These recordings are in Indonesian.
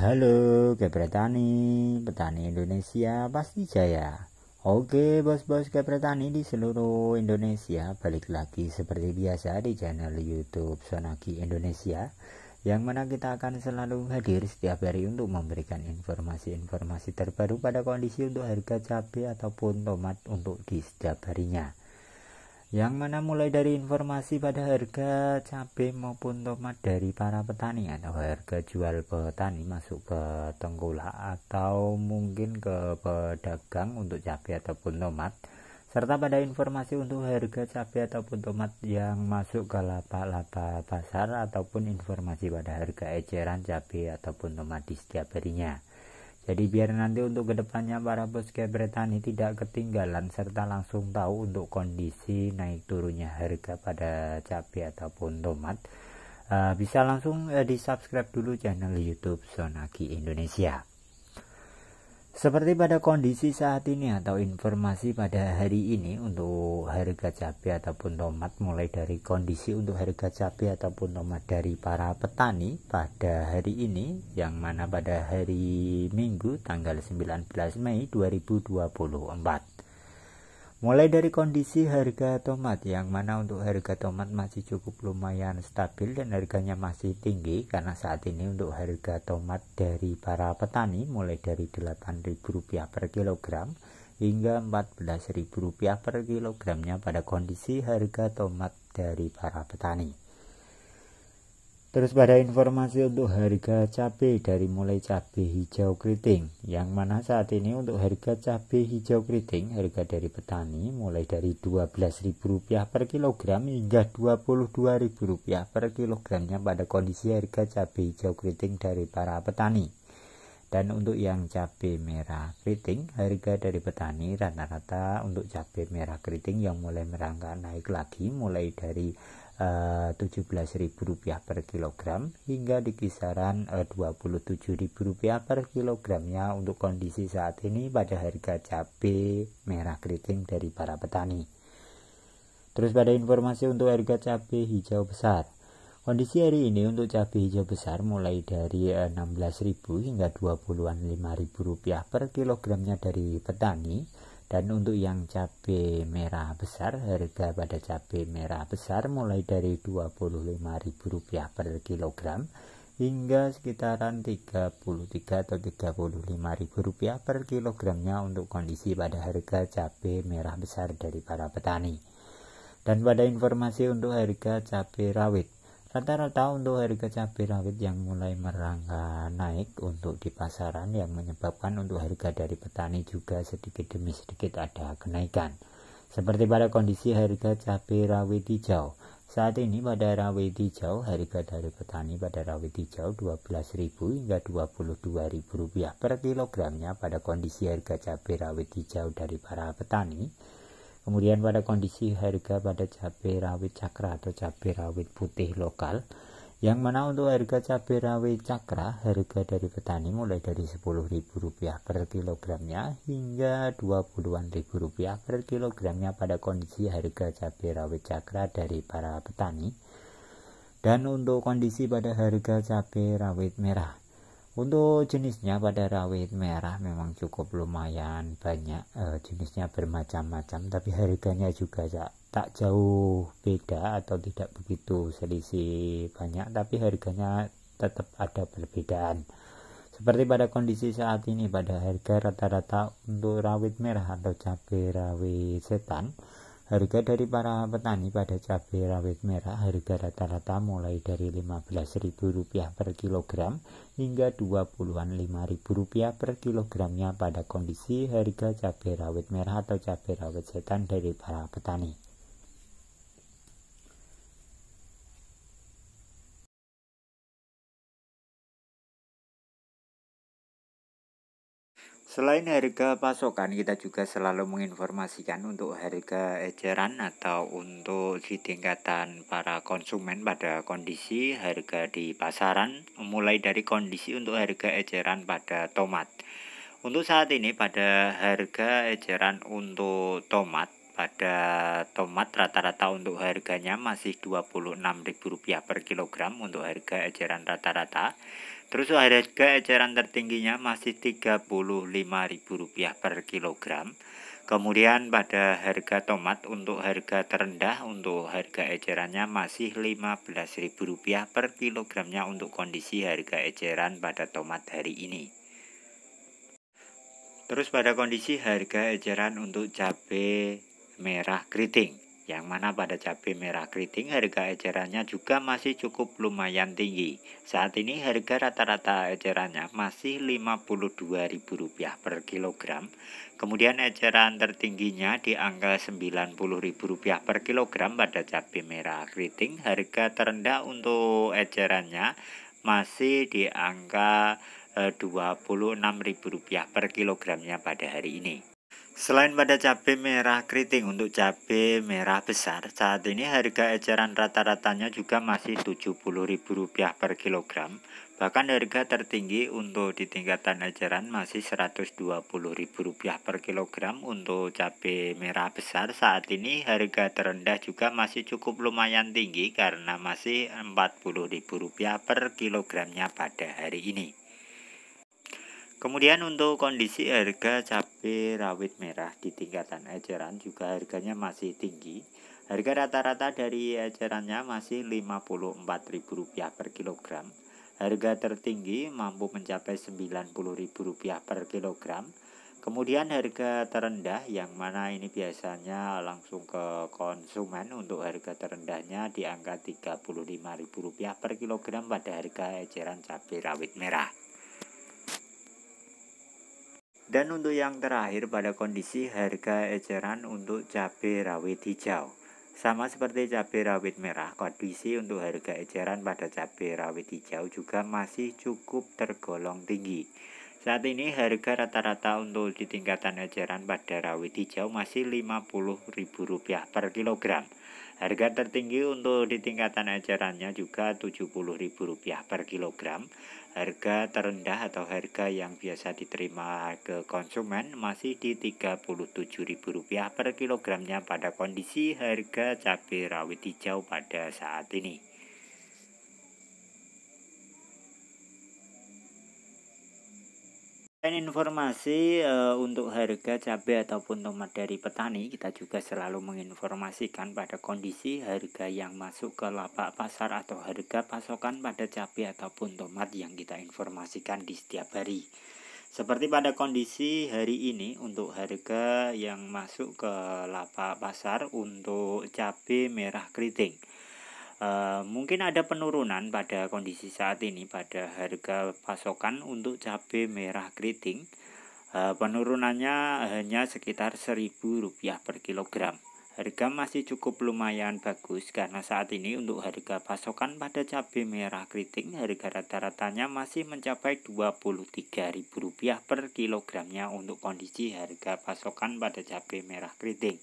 Halo Gebretani, petani Indonesia pasti jaya. Oke bos-bos Gebretani di seluruh Indonesia, balik lagi seperti biasa di channel YouTube Sonaki Indonesia yang mana kita akan selalu hadir setiap hari untuk memberikan informasi-informasi terbaru pada kondisi untuk harga cabai ataupun tomat untuk di setiap harinya yang mana mulai dari informasi pada harga cabai maupun tomat dari para petani atau harga jual petani masuk ke tengkulak atau mungkin ke pedagang untuk cabai ataupun tomat serta pada informasi untuk harga cabai ataupun tomat yang masuk ke lapak-lapak pasar ataupun informasi pada harga eceran cabai ataupun tomat di setiap harinya. Jadi biar nanti untuk kedepannya para bos Bretani tidak ketinggalan serta langsung tahu untuk kondisi naik turunnya harga pada cabai ataupun tomat. Uh, bisa langsung uh, eh, di subscribe dulu channel YouTube Sonaki Indonesia. Seperti pada kondisi saat ini atau informasi pada hari ini untuk harga cabai ataupun tomat mulai dari kondisi untuk harga cabai ataupun tomat dari para petani pada hari ini yang mana pada hari Minggu tanggal 19 Mei 2024. Mulai dari kondisi harga tomat yang mana untuk harga tomat masih cukup lumayan stabil dan harganya masih tinggi karena saat ini untuk harga tomat dari para petani mulai dari Rp8.000 per kilogram hingga Rp14.000 per kilogramnya pada kondisi harga tomat dari para petani. Terus pada informasi untuk harga cabai dari mulai cabai hijau keriting yang mana saat ini untuk harga cabai hijau keriting harga dari petani mulai dari Rp12.000 per kilogram hingga Rp22.000 per kilogramnya pada kondisi harga cabai hijau keriting dari para petani. Dan untuk yang cabai merah keriting, harga dari petani rata-rata untuk cabai merah keriting yang mulai merangkak naik lagi mulai dari eh, Rp17.000 per kilogram hingga di kisaran eh, Rp27.000 per kilogramnya untuk kondisi saat ini pada harga cabai merah keriting dari para petani. Terus pada informasi untuk harga cabai hijau besar. Kondisi hari ini untuk cabai hijau besar mulai dari 16000 eh, hingga rp rupiah per kilogramnya dari petani dan untuk yang cabai merah besar harga pada cabai merah besar mulai dari 25.000 rupiah per kilogram hingga sekitaran 33 atau 35 ribu rupiah per kilogramnya untuk kondisi pada harga cabai merah besar dari para petani. Dan pada informasi untuk harga cabai rawit Rata-rata untuk harga cabai rawit yang mulai merangkak naik untuk di pasaran yang menyebabkan untuk harga dari petani juga sedikit demi sedikit ada kenaikan. Seperti pada kondisi harga cabai rawit hijau. Saat ini pada rawit hijau harga dari petani pada rawit hijau Rp12.000 hingga Rp22.000 per kilogramnya pada kondisi harga cabai rawit hijau dari para petani Kemudian pada kondisi harga pada cabai rawit cakra atau cabai rawit putih lokal yang mana untuk harga cabai rawit cakra harga dari petani mulai dari Rp10.000 per kilogramnya hingga Rp20.000 per kilogramnya pada kondisi harga cabai rawit cakra dari para petani dan untuk kondisi pada harga cabai rawit merah untuk jenisnya pada rawit merah memang cukup lumayan banyak e, jenisnya bermacam-macam tapi harganya juga tak, tak jauh beda atau tidak begitu selisih banyak tapi harganya tetap ada perbedaan. Seperti pada kondisi saat ini pada harga rata-rata untuk rawit merah atau cabai rawit setan Harga dari para petani pada cabai rawit merah harga rata-rata mulai dari Rp15.000 per kilogram hingga Rp25.000 per kilogramnya pada kondisi harga cabai rawit merah atau cabai rawit setan dari para petani. Selain harga pasokan, kita juga selalu menginformasikan untuk harga eceran atau untuk di tingkatan para konsumen pada kondisi harga di pasaran, mulai dari kondisi untuk harga eceran pada tomat. Untuk saat ini pada harga eceran untuk tomat pada tomat rata-rata untuk harganya masih Rp26.000 per kilogram untuk harga eceran rata-rata Terus harga eceran tertingginya masih Rp35.000 per kilogram. Kemudian pada harga tomat untuk harga terendah untuk harga ecerannya masih Rp15.000 per kilogramnya untuk kondisi harga eceran pada tomat hari ini. Terus pada kondisi harga eceran untuk cabai merah keriting yang mana pada cabai merah keriting harga ecerannya juga masih cukup lumayan tinggi. Saat ini harga rata-rata ecerannya masih Rp52.000 per kilogram. Kemudian eceran tertingginya di angka Rp90.000 per kilogram pada cabai merah keriting. Harga terendah untuk ecerannya masih di angka eh, Rp26.000 per kilogramnya pada hari ini. Selain pada cabai merah keriting untuk cabai merah besar, saat ini harga eceran rata-ratanya juga masih Rp70.000 per kilogram. Bahkan harga tertinggi untuk di tingkatan eceran masih Rp120.000 per kilogram untuk cabai merah besar. Saat ini harga terendah juga masih cukup lumayan tinggi karena masih Rp40.000 per kilogramnya pada hari ini. Kemudian untuk kondisi harga cabai rawit merah di tingkatan eceran juga harganya masih tinggi. Harga rata-rata dari ecerannya masih Rp54.000 per kilogram. Harga tertinggi mampu mencapai Rp90.000 per kilogram. Kemudian harga terendah yang mana ini biasanya langsung ke konsumen untuk harga terendahnya di angka Rp35.000 per kilogram pada harga eceran cabai rawit merah. Dan untuk yang terakhir pada kondisi harga eceran untuk cabai rawit hijau. Sama seperti cabai rawit merah, kondisi untuk harga eceran pada cabai rawit hijau juga masih cukup tergolong tinggi. Saat ini harga rata-rata untuk di tingkatan eceran pada rawit hijau masih Rp50.000 per kilogram. Harga tertinggi untuk di tingkatan ajarannya juga Rp70.000 per kilogram. Harga terendah atau harga yang biasa diterima ke konsumen masih di Rp37.000 per kilogramnya pada kondisi harga cabai rawit hijau pada saat ini. Dan informasi e, untuk harga cabai ataupun tomat dari petani, kita juga selalu menginformasikan pada kondisi harga yang masuk ke lapak pasar atau harga pasokan pada cabai ataupun tomat yang kita informasikan di setiap hari. Seperti pada kondisi hari ini untuk harga yang masuk ke lapak pasar untuk cabai merah keriting Uh, mungkin ada penurunan pada kondisi saat ini pada harga pasokan untuk cabai merah keriting. Uh, penurunannya hanya sekitar seribu rupiah per kilogram. Harga masih cukup lumayan bagus karena saat ini untuk harga pasokan pada cabai merah keriting harga rata-ratanya masih mencapai Rp23.000 per kilogramnya untuk kondisi harga pasokan pada cabai merah keriting.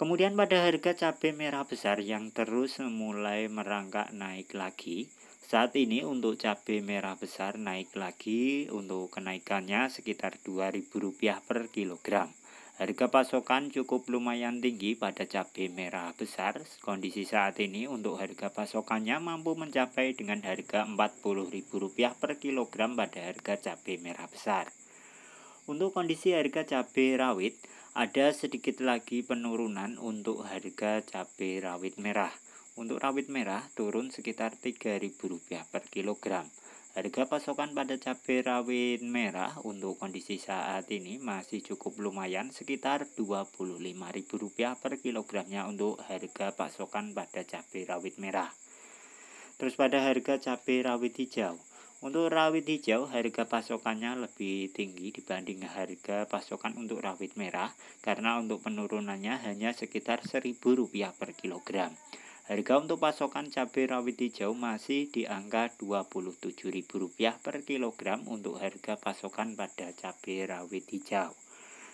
Kemudian pada harga cabai merah besar yang terus mulai merangkak naik lagi, saat ini untuk cabai merah besar naik lagi untuk kenaikannya sekitar Rp2.000 per kilogram. Harga pasokan cukup lumayan tinggi pada cabai merah besar. Kondisi saat ini untuk harga pasokannya mampu mencapai dengan harga Rp40.000 per kilogram pada harga cabai merah besar. Untuk kondisi harga cabai rawit, ada sedikit lagi penurunan untuk harga cabai rawit merah. Untuk rawit merah turun sekitar Rp3.000 per kilogram. Harga pasokan pada cabai rawit merah untuk kondisi saat ini masih cukup lumayan sekitar Rp25.000 per kilogramnya untuk harga pasokan pada cabai rawit merah. Terus pada harga cabai rawit hijau untuk rawit hijau, harga pasokannya lebih tinggi dibanding harga pasokan untuk rawit merah karena untuk penurunannya hanya sekitar Rp1.000 per kilogram. Harga untuk pasokan cabai rawit hijau masih di angka Rp27.000 per kilogram untuk harga pasokan pada cabai rawit hijau.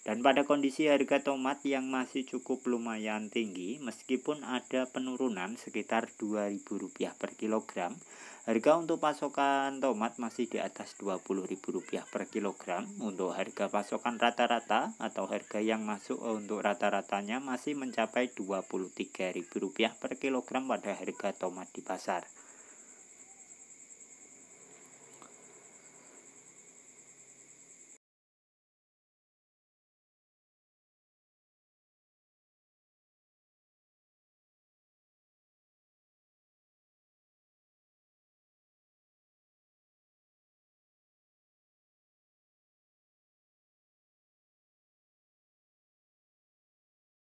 Dan pada kondisi harga tomat yang masih cukup lumayan tinggi meskipun ada penurunan sekitar Rp2.000 per kilogram, Harga untuk pasokan tomat masih di atas Rp20.000 per kilogram. Untuk harga pasokan rata-rata atau harga yang masuk untuk rata-ratanya masih mencapai Rp23.000 per kilogram pada harga tomat di pasar.